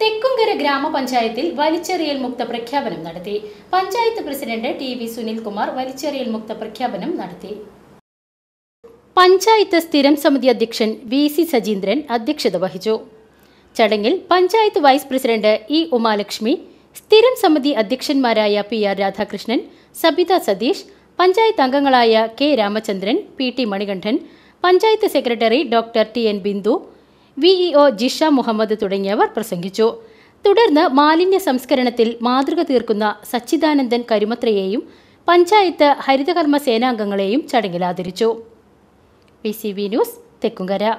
തെക്കുംകര ഗ്രാമപഞ്ചായത്തിൽ വലിച്ചെറിയൽ മുക്ത പ്രഖ്യാപനം നടത്തി panchayat president T V Sunilkumar വലിച്ചെറിയൽ മുക്ത പ്രഖ്യാപനം നടത്തി പഞ്ചായത്ത് സ്ഥിരം സമിതി അധ്യക്ഷൻ വി സി സജീന്ദ്രൻ അധ്യക്ഷത വഹിച്ചു ചടങ്ങിൽ panchayat vice president E Umalakshmi സ്ഥിരം സമിതി അധ്യക്ഷന്മാരായ പി ആർ രാധാകൃഷ്ണൻ സബിത സതീഷ് പഞ്ചായത്ത് അംഗങ്ങളായ K Ramachandran P T Manikandan panchayat secretary doctor T N Bindu VEO Jisha Muhammad തുടങ്ങിയവർ പ്രസംഗിച്ചു തുടർന്ന് മാലിന്യ സംസ്കരണത്തിൽ മാതൃക തീർക്കുന്ന സച്ചിദാനന്ദൻ കരുമത്രയെയും പഞ്ചായത്ത് ഹരിതകർമ്മ സേനാംഗങ്ങളെയും ചടങ്ങിൽ ആദരിച്ചു P C B news Thekkumkara